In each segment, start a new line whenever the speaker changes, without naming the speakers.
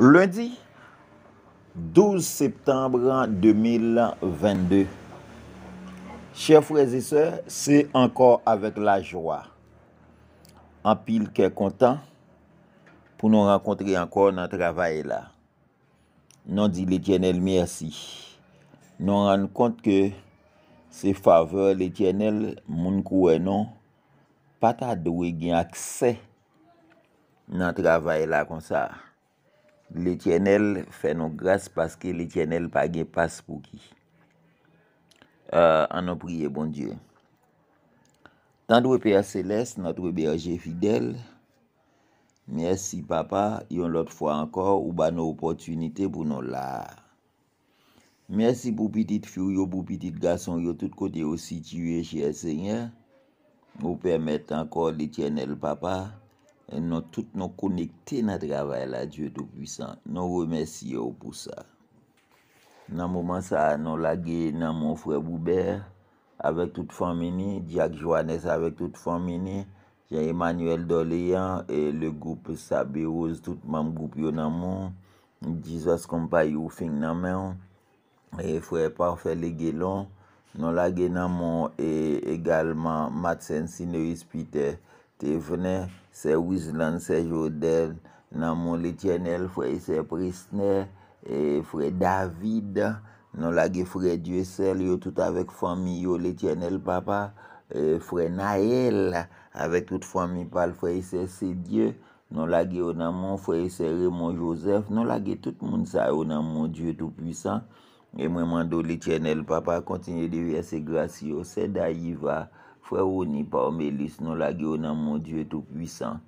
Lundi, 12 septembre an 2022. Che fréziseur, se ankor avèk la jwa. An pil ke kontan pou nou ankontri ankor nan travay la. Nou di lè tjenel mersi. Nou ankont ke se fave lè tjenel moun kouè nou pata dwe gen aksè nan travay la kon sa. L'Etyenel fè nou grase paske l'Etyenel page pas pou ki. Euh, an nou priye, bon Dieu. Tan dwe Père Céleste, nan dwe Béreje Fidel, Mersi Papa, yon lot fwa ankor, ou ba nou opotunite pou nou la. Mersi pou piti fyou yo, pou piti gason yo, tout kote yo situye, chè Seigneur, ou permette ankor l'Etyenel Papa, E nou tout nou konekte na travay la, Dieu tout puissant. Nou remersi yo pou sa. Nan mouman sa, nou lage nan mou frè Boubert, avèk tout fan mèni, Jack Joannès avèk tout fan mèni, Jean-Emmanuel Doléan, e le goup Sabé Rose, tout mam goup yo nan mou, Dizos Kompayou, Fink nan mè, e frè Parfè Légélon, nou lage nan mou, e egalman, Madsen Sineris Piter, Te vene, se Wislan, se Joden, nan mon letyenel, fweye se Prisne, e fweye David, nan lage fweye Diyosel, yo tout avek fami yo letyenel papa, e fweye Nael, avek tout fami pal fweye se Se Diyo, nan lage yo nan mon fweye se Raymond Joseph, nan lage tout moun sa yo nan mon Diyo tout pwisan. E mwen mando letyenel papa, kontinye devye se Grasyo, se Dayiva. Frè ou ni pa ou melis nou lage ou nan mon dieu tout puisan.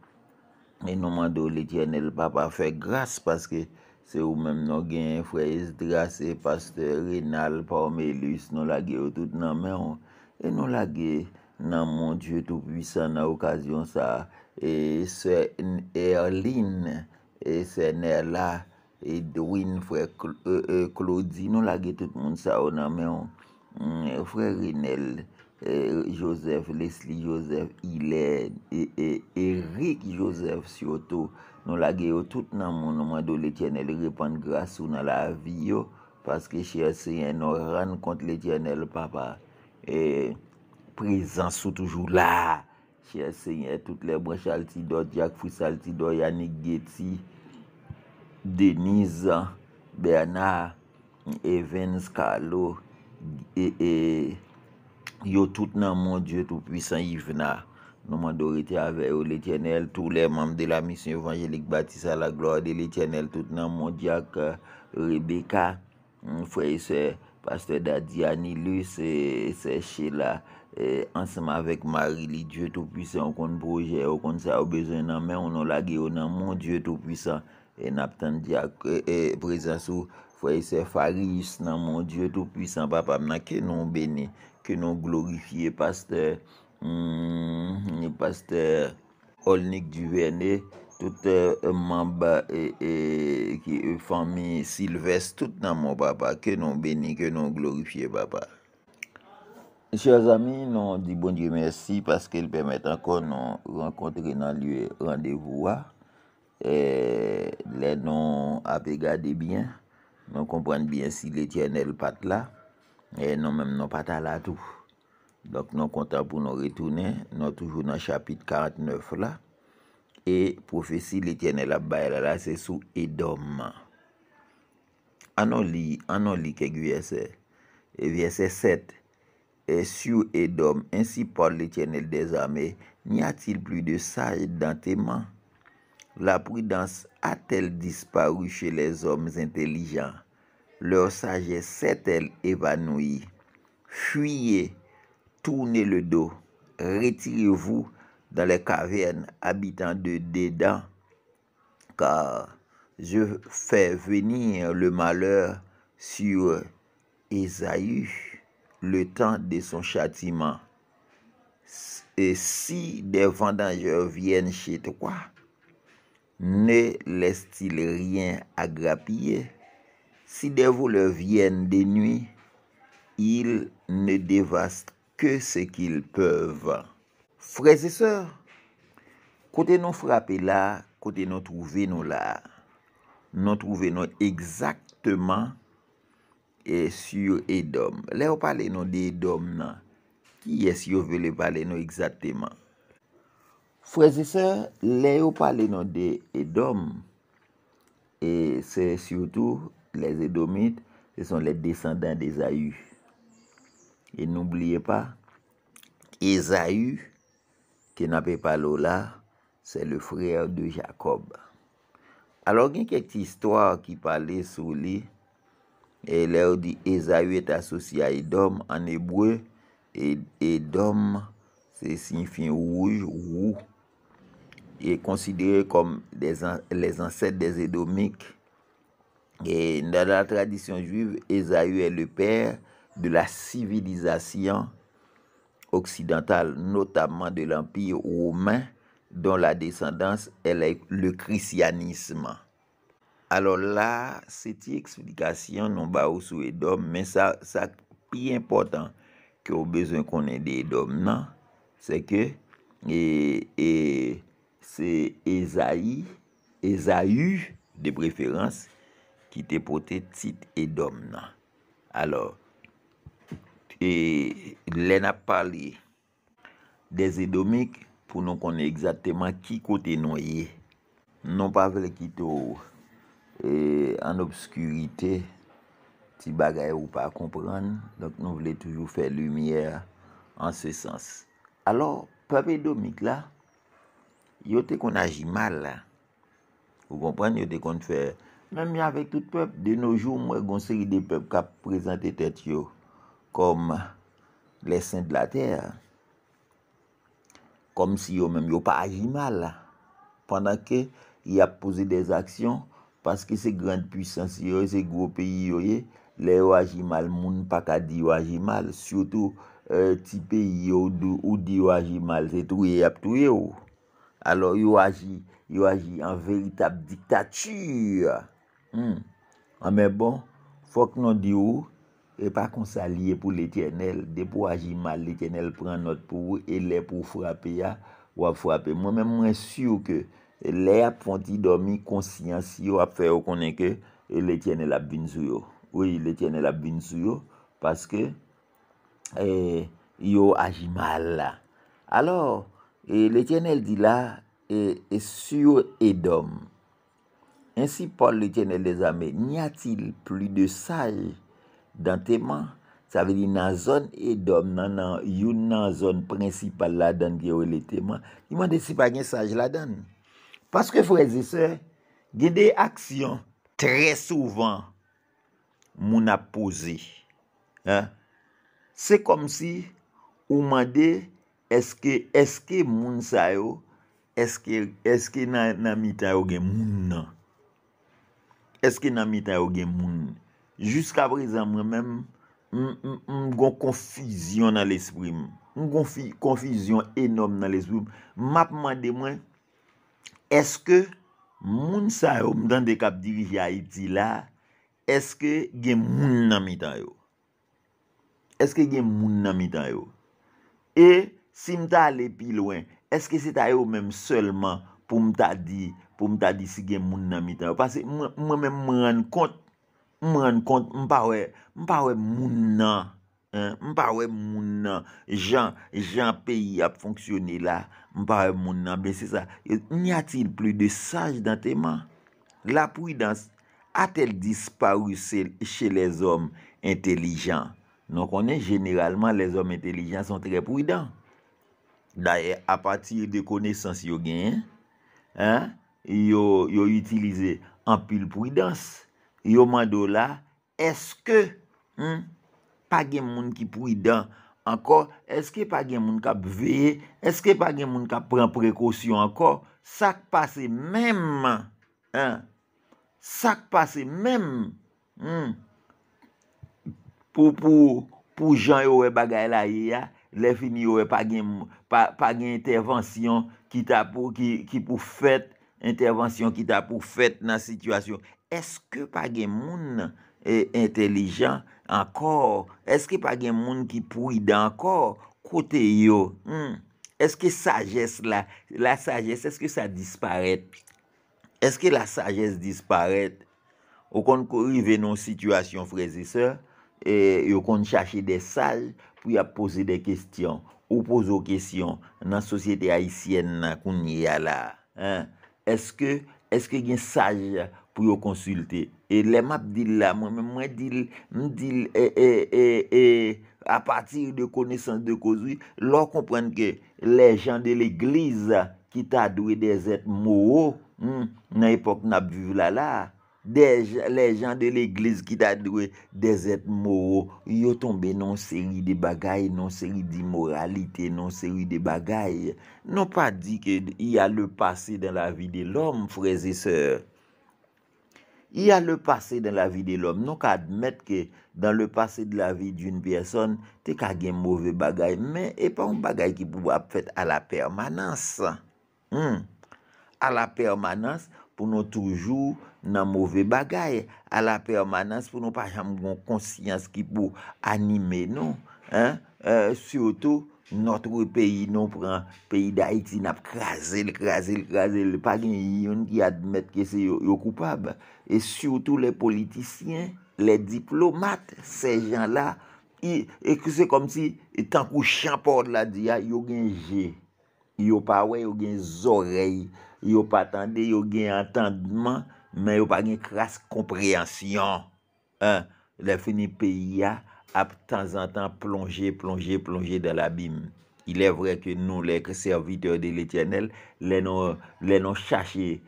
E nou mandou l'Etyenel papa fè grase paske se ou menm nou gen frè Esdras e paste Renal pa ou melis nou lage ou tout nan men ou. E nou lage nan mon dieu tout puisan nan okasyon sa. E sè Erlin, e sè Nela, e dwin frè e, e, Claudie nou lage tout moun sa ou nan men ou. Mm, frè Renal... E, Joseph Leslie, Joseph Ilen, e, e, Erik Joseph Sioto Nou la geyo tout nan moun Mwen do lete anel repan grasou nan la vi yo Paske che se nye nou ran Kont lete anel papa E prezansou Toujou la Che se nye tout le brachal ti do Jack Frisal ti do, Yannick Getty Deniz Bernard Evans Carlo E E yo tout nan mon dieu tout pwisan yivna nouman dorite aveyo le tjenel tout le mam de la misyon evangelik batisa la gloa de le tjenel tout nan mon diak Rebecca fweye se paste da Dianilus se chela ansama vek mari li dieu tout pwisan wakonde proje wakonde se a wabezon nan men wakonde la geyo nan mon dieu tout pwisan e nap tan diak prezansou fweye se Faris nan mon dieu tout pwisan papa mna kenon bene ke nou glorifiye pasteur hmm, Olnik Duvene, tout mamba ki e fami silves tout nan mou papa, ke nou beni, ke nou glorifiye papa. Misyè azami, nou di bon diye mersi, paske l'permèt ankon nou renkontre nan liwe randevouwa, le nou ape gade biyen, nou komprenne biyen si l'Etyenel pat la, E nou menm nou pata la tou. Donk nou kontan pou nou retounen. Nou toujou nan chapit 49 la. E profesi l'Etyenel la baye la la se sou Edom. An nou li, an nou li kek viye se. Viye se set. E eh, sou e eh, Edom, ensi pa l'Etyenel de zame, ni atil pli de saj dan teman. La pridans atel disparu che les oms entelijan. leur sagesse s'est-elle évanouie Fuyez, tournez le dos, retirez-vous dans les cavernes, habitants de Dédan, car je fais venir le malheur sur Ésaü le temps de son châtiment. Et si des vendangeurs viennent chez toi, ne laisse-t-il rien à Si devou le vyen de nwi, il ne devast ke se kil pev. Freze se, kote nou frape la, kote nou trouve nou la, nou trouve nou ekzaktman, esu yo edom. Le ou pale nou de edom nan, ki esu yo vele pale nou ekzaktman. Freze se, le ou pale nou de edom, esu yo tou, les Édomites, ce sont les descendants d'Ésaü. Et n'oubliez pas, Ésaü, qui n'a pas Lola, c'est le frère de Jacob. Alors, il y a quelques histoire qui parlait sur lui. Et là, on dit Ésaü est associé à Édom en hébreu. Et Édom, c'est signifie rouge, roux. Et considéré comme les ancêtres des Édomiques. Et dans la tradition juive, Esaü est le père de la civilisation occidentale, notamment de l'Empire romain, dont la descendance est le christianisme. Alors là, cette explication, non pas sous Edom, mais ça, ça plus important que au besoin qu'on ait des Edom, non, c'est que et, et c'est Esaïe, Esaü de préférence, ki te pote tit edom nan. Alors, e, le nap pali, de zidomik, pou nou kone exactement ki kote nou ye, nou pa vel ki tou en obskurite, ti bagaye ou pa kompran, lak nou vle toujou fè lumiè an se sens. Alors, pape edomik la, yo te kon aji mal la. Ou kompran, yo te kon fè Mèm y avèk tout pep, de nou jou mwen gonseri de pep kap prezante tet yo kom lè sènd la tèr. Kom si yo mèm yo pa aji mal la. Pendan ke y ap pose de zaksyon, paske se grand pwisansi yo, se gwo peyi yo ye, lè yo aji mal moun, pa ka di yo aji mal, sotou euh, ti peyi yo ou di yo aji mal, se touye ap touye yo. Alò yo aji, yo aji an veyitab diktatüre. Hmm. An ah, men bon, fok nan di ou, e pa konsalye pou l'Etyenel De pou aji mal, l'Etyenel pren not pou ou, e le pou frapi ya Ou a frapi, mwen men mwen esyou ke Le ap fonti do mi konsyansi yo ap fè ou konenke E l'Etyenel ap vin sou yo Oui, l'Etyenel ap vin sou yo Paske eh, yo aji mal la Alors, l'Etyenel di la, esyou edom Ensi Paul le tjen el de zame, n'yatil pli de saj dan teman. Sa ve li nan zon edom nan yon nan zon prinsipal la dan ki yo le teman. Yon mwande si pa gen saj la dan. Paske freze se, gen de aksyon tre souvan mwuna pose. Se kom si, yon mwande eske mwun sa yo, eske nan mita yo gen mwuna. Eske nan mi tayo gen moun? Juska prezant mwen men, mgon konfizyon nan l'esprim. Mgon konfizyon enom nan l'esprim. Mapman de mwen, eske moun sa yo mdande kap diri ya iti la, eske gen moun nan mi tayo? Eske gen moun nan mi tayo? E, si mta ale pi lwen, eske se tayo menm selman pou m ta di, pou m ta di sige moun nan mi tan, ou pasi, mwen mè mwen ren kont, mwen mwen mwen mwen moun nan, mwen mwen moun nan, jan, jan peyi ap fonksyoni la, mwen mwen moun nan, ben se sa, ni atil pli de saj dan te man, la pwidans, atel disparu sel che les omen intelijan, nou konen generalman les omen intelijan son tre pwidans, daye apatir de kone sansi yo gen, e, yo yu itilize ampil pou idans, yo mando la, eske hmm, pa gen moun ki pou idans, anko, eske pa gen moun ka beveye, eske pa gen moun ka pren prekosyon anko, sak pase menman, sak pase menman, hmm, pou jan yu we bagay la ye ya, Lefini yo e pa gen intervensyon ki ta pou fet nan sitwasyon. Eske pa gen moun e entelijan ankor? Eske pa gen moun ki pou idan ankor kote yo hmm.? Eske sajes la? La sajes, eske sa disparet? Eske la sajes disparet? Ou kon kou rive nan sitwasyon frezi se? E yo kon chache de saj pou yo pose de kestyon, ou pozo kestyon nan sosyete haisyen nan kon nye ya la. Eske gen saj pou yo konsulte? E lem ap dil la, mwen dil, mwen dil, e, e, e, e, a patir de konesans de kozwi, lor komprenke le jan de l'eglize ki ta adwe de zet mou ou nan epok nan ap viv la la. Les gens de l'église qui t'a doué des êtres moraux y'o tombe nan sèri de bagay, nan sèri di moralité, nan sèri de bagay. Non pa di ki y'a le passé dan la vi de l'homme, frèze sè. Y'a le passé dan la vi de l'homme. Non ka admèt ki dan le passé de la vi d'une person te kage mouvè bagay men, e pa mou bagay ki pou wap fèt a la permanans. A hmm. la permanans pou nou toujou nan mouvè bagay. A la permanans pou nou pa chanm goun konsyans ki pou anime nou. Siyoutou, notre peyi nou pran, peyi da iti nap krasel, krasel, krasel, pa gen yon ki admet ke se yo koupab. E siyoutou le politisyen, le diplomat, se jan la, e ki se kom si tan kou chanpord la diya, yo gen je, yo pa we, yo gen zorey, Yo patande, yo genyantandman, men yo pa geny kras kompreyansyon. Le feni peyya ap tan zantan plonje, plonje, plonje dan labim. Ilè vre ke nou lèk serviteur de l'Etyenel, lè nou chache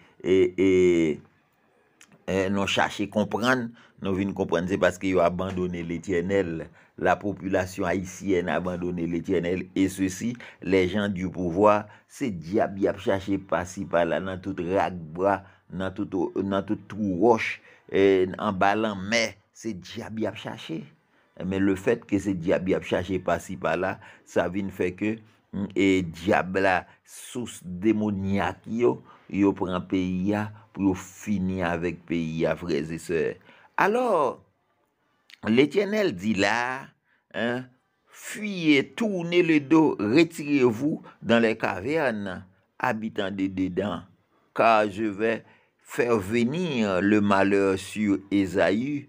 kompran, nou vin kompran, zè paske yo abandone l'Etyenel. la populasyon haisyen abandone l'Etyenel, e se si, le jan du pouvoi, se diabyap chache pasi pala nan tout ragbra, nan tout trou roche, en balan, me, se diabyap chache. Me le fet ke se diabyap chache pasi pala, sa vin feke, e diabla, sous demonyak yo, yo pran peyiya, pou yo fini avèk peyiya freze se. Alo, L'Etiennelle di la, fuy et tourne le do, retirez-vous dans les cavernes, habitant de dedans, car je vais faire venir le malheur sur Esaïe,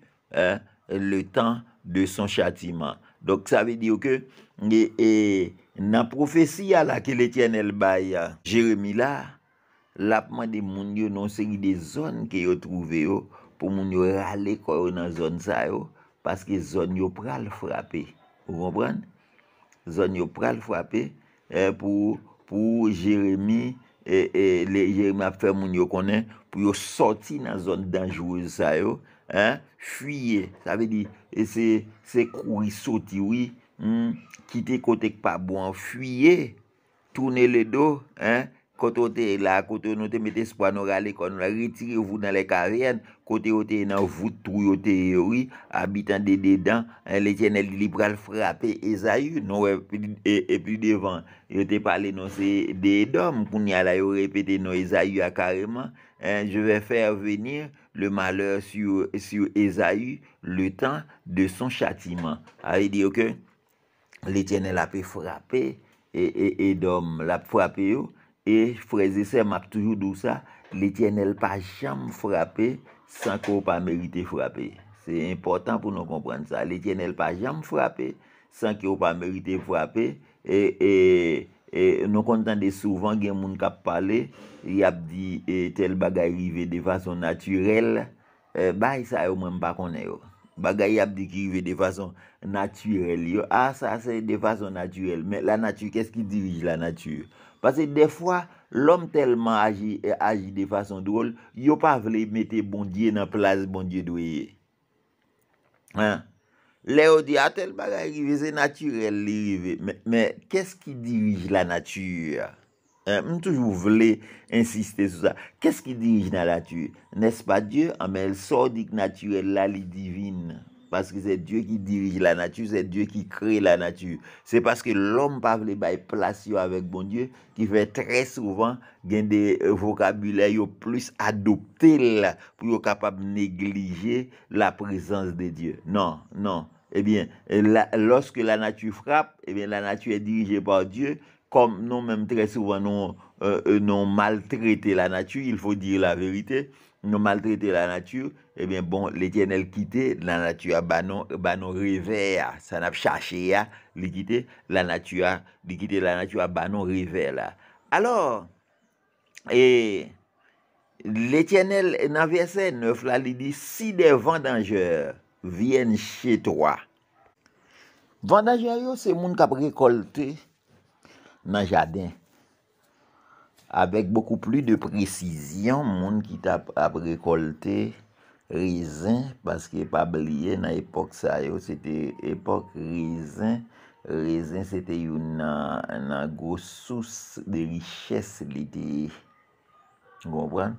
le temps de son châtiment. Donc, ça veut dire que, dans la prophétie à laquelle l'Etiennelle baille, j'ai remis la, l'appement de mon dieu non c'est que des zones qu'il y a trouvé, oh, pour mon dieu râler quand oh, il y a une zone ça, yo. Oh. Paske zon yo pral fwapè. Ou wopran? Zon yo pral fwapè. Eh, pou Jeremie, eh, eh, le Jeremie a fermoun yo konen, pou yo soti nan zon danjouz sa yo. Hein? Fuyé. Sa ve di. E se kou yi soti wou yi. Hmm, kite kote kpa bon. Fuyé. Touné le do. Hein? Kote ou te la, kote ou nou te mette spwa nou rale kon, nou la ritire ou vou nan le karyen, kote ou te nan ou vou tou yo te yori, abitan de dedan, le tjenel liberal frape Ezayu, nou e pi devan. Yo te pale nou se de Edom, pou ni alay ou repete nou Ezayu akareman, je ve fer venir le maleur sou Ezayu, le tan de son chatiman. A yi diyo ke, le tjenel api frape, Edom la frape ou, E freze se map toujou dousa, le tjen el pa jam frape san ki ou pa merite frape. Se important pou nou komprende sa, le tjen el pa jam frape san ki ou pa merite frape. E, e, e nou kontande souvan gen moun kap pale, y ap di e, tel bagay rive de fason naturel, ba y sa ou mwen pa konen yo. Bagay ap dekrive de fason naturel. Yo a ah, sa se de fason naturel. Men la nature, kes ki dirij la nature. Pase defwa, l'om telman aji eh, de fason droul, yo pa vle mette bon dje nan plaz bon dje dweye. Le yo di a ah, tel bagay kive se naturel li yive. Men kes ki dirij la nature. vous euh, Je toujours insister sur ça. Qu'est-ce qui dirige la nature N'est-ce pas Dieu en ah, Mais sort dit divine. Parce que c'est Dieu qui dirige la nature, c'est Dieu qui crée la nature. C'est parce que l'homme parle de place avec bon Dieu qui fait très souvent des euh, vocabulaires plus adoptés pour être capable de négliger la présence de Dieu. Non, non. Eh bien, lorsque la nature frappe, eh bien, la nature est dirigée par Dieu kom nou menm trè souvan nou euh, euh, mal traite la natu, il fò dire la verite, nou mal traite la natu, e eh ben bon, l'Etienne el kite la natu a banon, banon rive ya, sa nap chache ya, li kite la natu a banon rive la. Alors, e, l'Etienne el nan verset 9 la li di, si de vandangeur vyen chè toa, vandangeur yo se moun kap rekolte, nan jadin. Awek bokou pli de presizyon moun ki tap ap rekolte rezin paske pa blye nan epok sa yo se te epok rezin rezin se te yon nan gwo souse de riches li te gompran?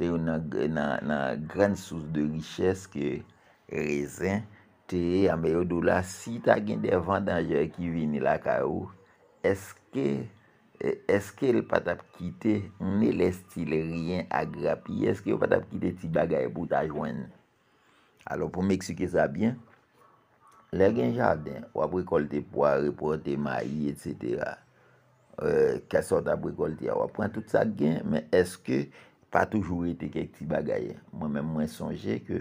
Te yon nan gran souse de riches ke rezin te ame yo do la si ta gen devan dan jay ki vini la ka yo Eske, e, eske l patap kite, ne les til rien agrapi? Eske l patap kite ti bagaye pou ta jwen? Alo pou mèksike sa byen, lè gen jardin, wap rekolte pwa, repote mayi, etc. E, Kè sort ap rekolte ya, wap pran tout sa gen, mè eske pa toujou ete kek ti bagaye? Mwen mè mwen sonje ke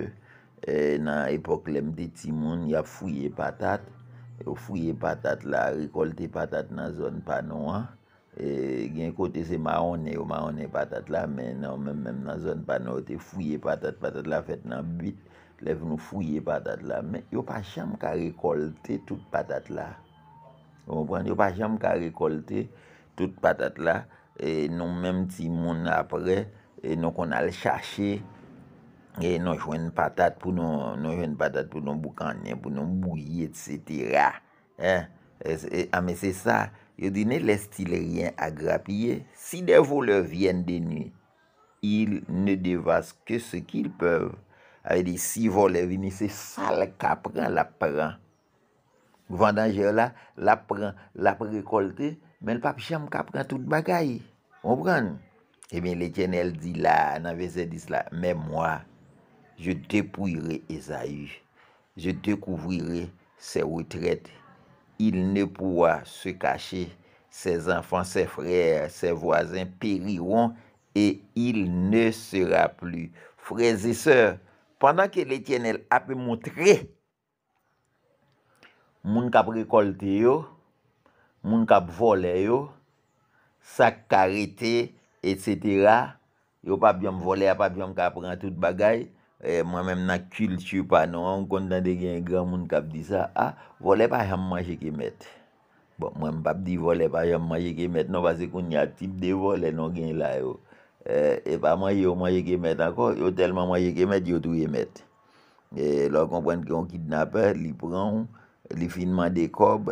e, nan epok lèm de ti moun ya fuy e patat, yo fuyye patat la, rekolte patat nan zon panwa, non, gen kote se maone, yo maone patat la, non, men nan zon panwa, non, te fuyye patat, patat la fet nan bit, lev nou fuyye patat la, men yo pa chanm ka rekolte tout patat la. Yo pa chanm ka rekolte tout patat la, nou menm ti moun apre, nou kon al chashe, E nou jwen patat pou nou boukanyen, pou nou mbouye, et setera. Ame se sa, yo di ne lestil ryen agrapye. Si de voleur vyen deni, il ne devaske se ki il pev. Awe di, si voleur vini, se sal ka pran la pran. Vandan jè la, la pran, la pran rekolte, men pap chanm ka pran tout bagay. Opran? E men le chen el di la, nan ve se dis la, men mwa. Je depouyre Ezayu. Je dekouvrire se wotret. Il ne pouwa se kache. Se zanfan, se frer, se wazen periron e il ne sera pli. Freze se, pandan ke l'Etienne api montre, moun kap rekolte yo, moun kap vole yo, sa karete, et cetera, yo pa biyom vole, pa biyom kap ran tout bagay, Eh, mwen mèm nan külchou pa nou an kontande gen yon gran moun kap di sa Ha, ah, vole pa yon manje ke met bon, Mwen pap di vole pa yon manje ke met nou Pase kon yon yon tip de vole non gen la yo eh, E pa man yon manje ke met anko Yon telman manje ke met, yon touye met E lor konpwen ki yon kidnape, li pran Li finman de kob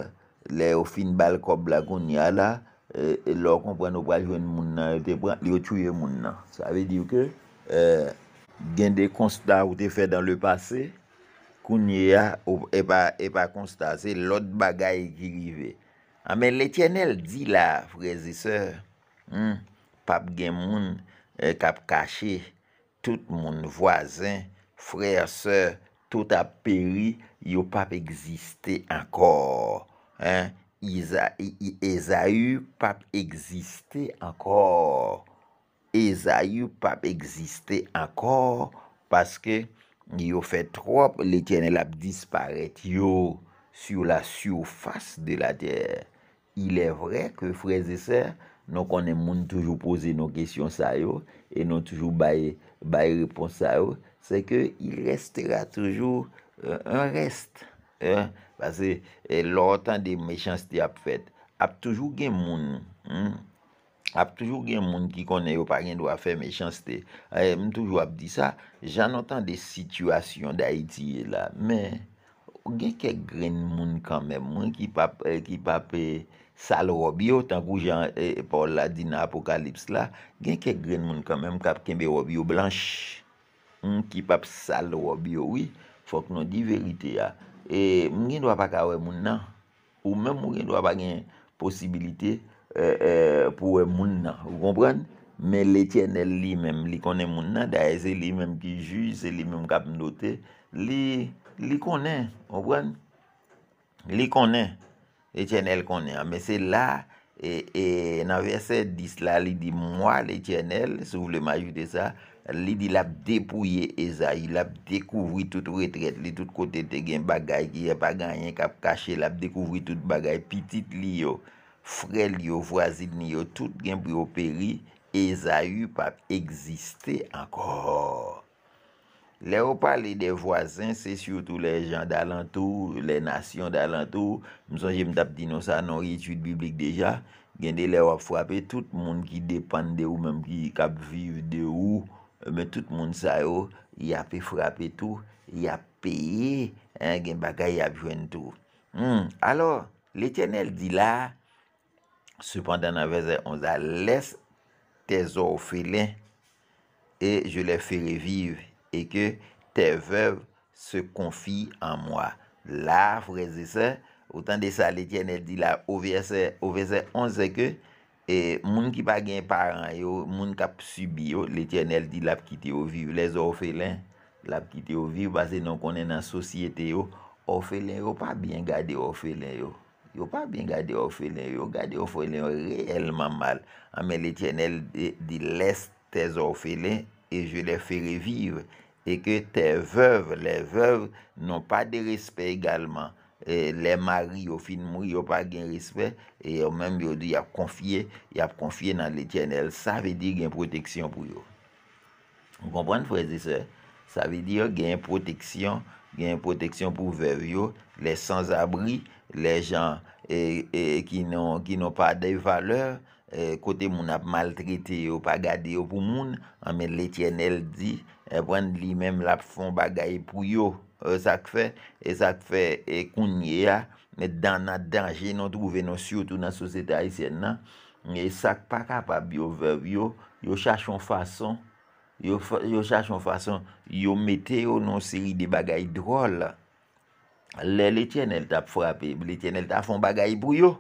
Le yo fin bal kob la kon yon la E, e lor konpwen yo pran yon moun nan Yon touye moun nan Sa ve diyo ke eh, Gen de konsta ou te fe dan le pase, kounye ya, e epa konsta, se lot bagay ki rive. A ah, men l'Etienel di la, freze se, hmm, pap gen moun, eh, kap kache, tout moun vwazen, freze se, tout ap peri, yo pap egziste ankor. Eza yu, pap egziste ankor. E zayou pap egziste ankor paske yo fè trope l'Etyenel ap disparete yo sou la soufase de la der. Ilè vre kè freze se, nou konè moun toujou pose nou kesyon sa yo e nou toujou baye reponsa yo, se ke il restera toujou an euh, rest. Paske eh, lor tan de mechansite ap fèt, ap toujou gen moun. ap toujou gen moun ki konen yo pa gen dwa fe mechans te, eh, moun toujou ap di sa, jan notan de sitwasyon de Haiti e la, men, gen ke gren moun kanmen, moun ki pap eh, sal robyo, tankou jan eh, Paul la di nan apokalips la, gen ke gren moun kanmen kap kembe robyo blansh, moun ki pap sal robyo, moun ki pap sal robyo, fok nou di verite ya, moun gen dwa pa kawe moun nan, ou men moun gen dwa pa gen posibilite, Eh, eh, pou moun nan, ou konpren, men l'Etienne l'i men, l'i konnen moun nan, da e se l'i men ki juj, se l'i men kap mdote, l'i konnen, ou konnen, l'i konnen, l'Etienne l'i konnen, an men se la, e, e nan verset dis la, l'i di mwa l'Etienne l, se vou vle m'ajoute sa, l'i di lap depouye Eza, l'i lap dekouvri tout retret, l'i tout kote te gen bagay, ki ya pa ganyen kap kache, l'i lap dekouvri tout bagay, pitit li yo, frel yo vwazil ni yo tout gen bi yo peri, e za yu pap egziste ankor. Le yo pale de vwazin, se syoutou le jan dalantou, le nasyon dalantou, mson jem tap di nou sa, nou yi etude biblik deja, gen de le yo fwapè, tout moun ki depande de ou, menm ki kap vive de ou, menm tout moun sa yo, ya pe fwapè tou, ya pe ye, gen baka ya pwen tou. Hmm, Alors, le chen el di la, Sepantan nan veze 11 a, les te zo ofelin e je le fere viv e ke te vev se konfi an mwa. La freze se, otan de sa le tjenel di la, o veze 11 a ke, e moun ki pa gen paran yo, moun kap subi yo, le tjenel di la pkite yo viv. Le zo ofelin, la pkite yo viv, ba se nou konen nan sosyete yo, ofelin yo, pa bien gade ofelin yo. Yo pa bin gade orfele, yo gade orfele yo reèlman mal. Amè l'Etiennelle di lès tes orfele, e je lè fè reviv, e ke te veuve, lè veuve, nou pa de respè egalman. E lè mari, yo fin mou, yo pa gen respè, e yo mèm yo di ap konfye, yo ap konfye nan l'Etiennelle. Sa vè di gen proteksyon pou yo. Mou kompwèn fwè zè se? Sa vè di yo gen proteksyon pouyo. gen yon proteksyon pou ver yo, le sans abri, le jan e, e, ki nou non pa dey valeur, e, kote moun ap maltrete yo, pa gade yo pou moun, amen letyen el di, e pren li menm la pou fon bagay pou yo, e sak fe, e sak fe, e kounye ya, ne dan nan danje, nou trove nou syoutou nan soseta isen nan, me sak pa kap ap yo ver yo, yo chachon fason, Yo chache an fason, yo mete yo nan seri de bagay drol. Le, le tjen el ta pfrape, le tjen el ta fon bagay pou yo.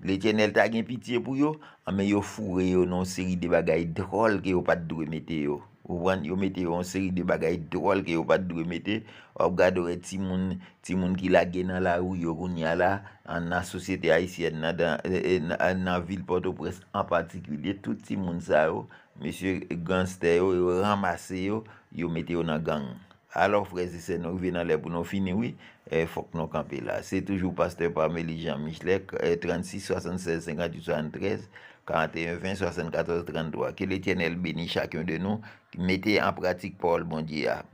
Le tjen el ta gen piti pou yo, ame yo fure yo nan seri de bagay drol ki yo pat doye mete yo. Ou bran yon metè yon seri de bagay drol ke yon pat dwe metè, ou gadore timoun ki la genan la ou yon roun ya la, an na sosyete Aisyen, e, e, an na vil porto pres, an patikwile, tout timoun sa yo, M. Gunster yo, yon ramase yo, yon metè yon nan gang. alor freze se nou venan lè pou nou fini wè, fok nou kampe la. Se toujou paste pa Melijan Michlek, 36, 76, 58, 73, 41, 20, 74, 33, ki le tjenel beni chakyon de nou, mette an pratik Paul Bondier ap. Ah.